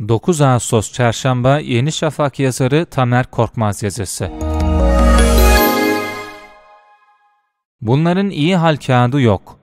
9 Ağustos Çarşamba Yeni Şafak yazarı Tamer Korkmaz yazısı. Bunların iyi hal kağıdı yok.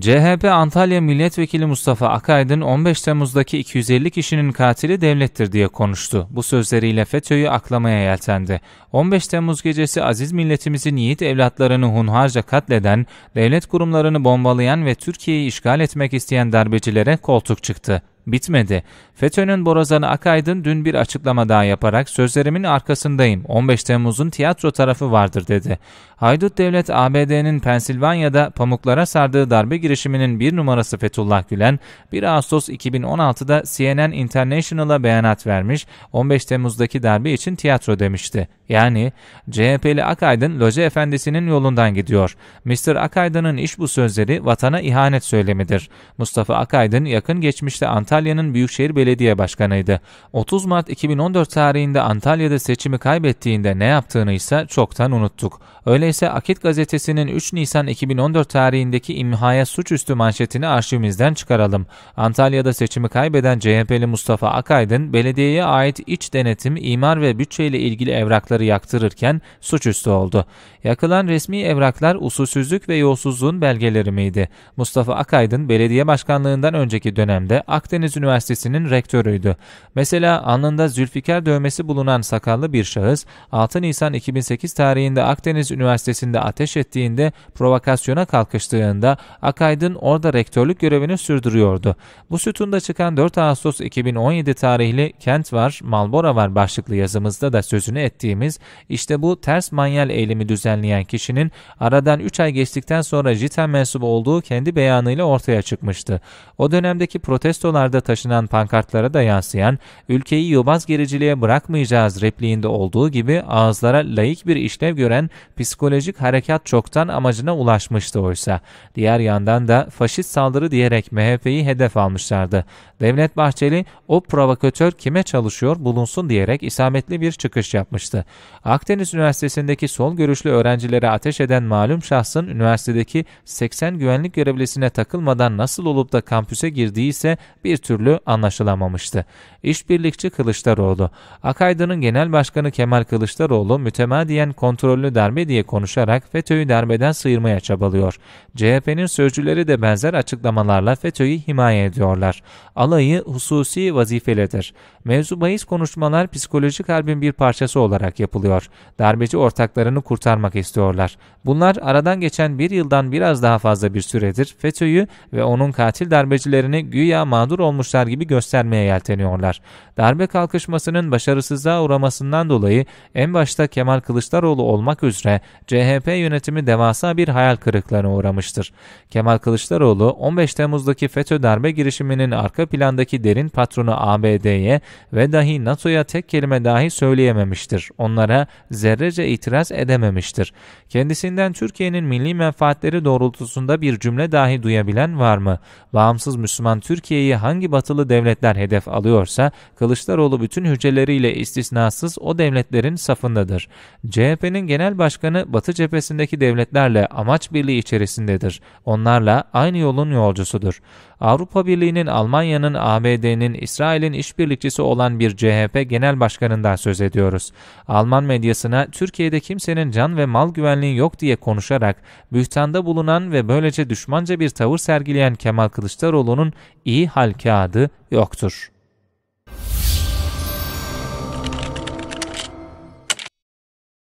CHP Antalya Milletvekili Mustafa Akaydın 15 Temmuz'daki 250 kişinin katili devlettir diye konuştu. Bu sözleriyle FETÖ'yü aklamaya yeltendi. 15 Temmuz gecesi aziz milletimizin yiğit evlatlarını hunharca katleden, devlet kurumlarını bombalayan ve Türkiye'yi işgal etmek isteyen darbecilere koltuk çıktı bitmedi. FETÖ'nün borazanı Akaydın dün bir açıklama daha yaparak sözlerimin arkasındayım. 15 Temmuz'un tiyatro tarafı vardır dedi. Haydut Devlet ABD'nin Pensilvanya'da pamuklara sardığı darbe girişiminin bir numarası Fethullah Gülen 1 Ağustos 2016'da CNN International'a beyanat vermiş 15 Temmuz'daki darbe için tiyatro demişti. Yani CHP'li Akaydın Loje Efendisi'nin yolundan gidiyor. Mr. Akaydın'ın iş bu sözleri vatana ihanet söylemidir. Mustafa Akaydın yakın geçmişte Antalya Antalya'nın Büyükşehir Belediye Başkanıydı. 30 Mart 2014 tarihinde Antalya'da seçimi kaybettiğinde ne yaptığını ise çoktan unuttuk. Öyleyse Akit gazetesinin 3 Nisan 2014 tarihindeki imhaya suçüstü manşetini arşivimizden çıkaralım. Antalya'da seçimi kaybeden CHP'li Mustafa Akaydın, belediyeye ait iç denetim, imar ve bütçeyle ilgili evrakları yaktırırken suçüstü oldu. Yakılan resmi evraklar usulsüzlük ve yolsuzluğun belgeleri miydi? Mustafa Akaydın, belediye başkanlığından önceki dönemde Akdeniz Karadeniz Üniversitesi'nin rektörüydü. Mesela alnında Zülfikar dövmesi bulunan sakallı bir şahıs 6 Nisan 2008 tarihinde Akdeniz Üniversitesi'nde ateş ettiğinde provokasyona kalkıştığında Akaydın orada rektörlük görevini sürdürüyordu. Bu sütunda çıkan 4 Ağustos 2017 tarihli Kent var, Malbora var başlıklı yazımızda da sözünü ettiğimiz işte bu ters manyal eylemi düzenleyen kişinin aradan 3 ay geçtikten sonra JITEM mensubu olduğu kendi beyanıyla ortaya çıkmıştı. O dönemdeki protestolar yollarda taşınan pankartlara da yansıyan ülkeyi yobaz gericiliğe bırakmayacağız repliğinde olduğu gibi ağızlara layık bir işlev gören psikolojik harekat çoktan amacına ulaşmıştı oysa. Diğer yandan da faşist saldırı diyerek MHP'yi hedef almışlardı. Devlet Bahçeli o provokatör kime çalışıyor bulunsun diyerek isametli bir çıkış yapmıştı. Akdeniz Üniversitesi'ndeki sol görüşlü öğrencilere ateş eden malum şahsın üniversitedeki 80 güvenlik görevlisine takılmadan nasıl olup da kampüse girdiği ise bir türlü anlaşılamamıştı. İşbirlikçi Kılıçdaroğlu Akaydın'ın genel başkanı Kemal Kılıçdaroğlu mütemadiyen kontrollü darbe diye konuşarak FETÖ'yü darbeden sıyırmaya çabalıyor. CHP'nin sözcüleri de benzer açıklamalarla FETÖ'yü himaye ediyorlar. Alayı hususi vazifeledir. Mevzu bahis konuşmalar psikolojik harbin bir parçası olarak yapılıyor. Darbeci ortaklarını kurtarmak istiyorlar. Bunlar aradan geçen bir yıldan biraz daha fazla bir süredir FETÖ'yü ve onun katil darbecilerini güya mağdur olmaktadır olmuşlar gibi göstermeye yelteniyorlar. Darbe kalkışmasının başarısızlığa uğramasından dolayı en başta Kemal Kılıçdaroğlu olmak üzere CHP yönetimi devasa bir hayal kırıklığına uğramıştır. Kemal Kılıçdaroğlu 15 Temmuz'daki FETÖ darbe girişiminin arka plandaki derin patronu ABD'ye ve dahi NATO'ya tek kelime dahi söyleyememiştir. Onlara zerrece itiraz edememiştir. Kendisinden Türkiye'nin milli menfaatleri doğrultusunda bir cümle dahi duyabilen var mı? Bağımsız Müslüman Türkiye'yi hangi hangi batılı devletler hedef alıyorsa Kılıçdaroğlu bütün hücreleriyle istisnasız o devletlerin safındadır. CHP'nin genel başkanı batı cephesindeki devletlerle amaç birliği içerisindedir. Onlarla aynı yolun yolcusudur. Avrupa Birliği'nin, Almanya'nın, ABD'nin, İsrail'in işbirlikçisi olan bir CHP genel başkanından söz ediyoruz. Alman medyasına Türkiye'de kimsenin can ve mal güvenliği yok diye konuşarak bühtanda bulunan ve böylece düşmanca bir tavır sergileyen Kemal Kılıçdaroğlu'nun iyi hal kağıdı yoktur.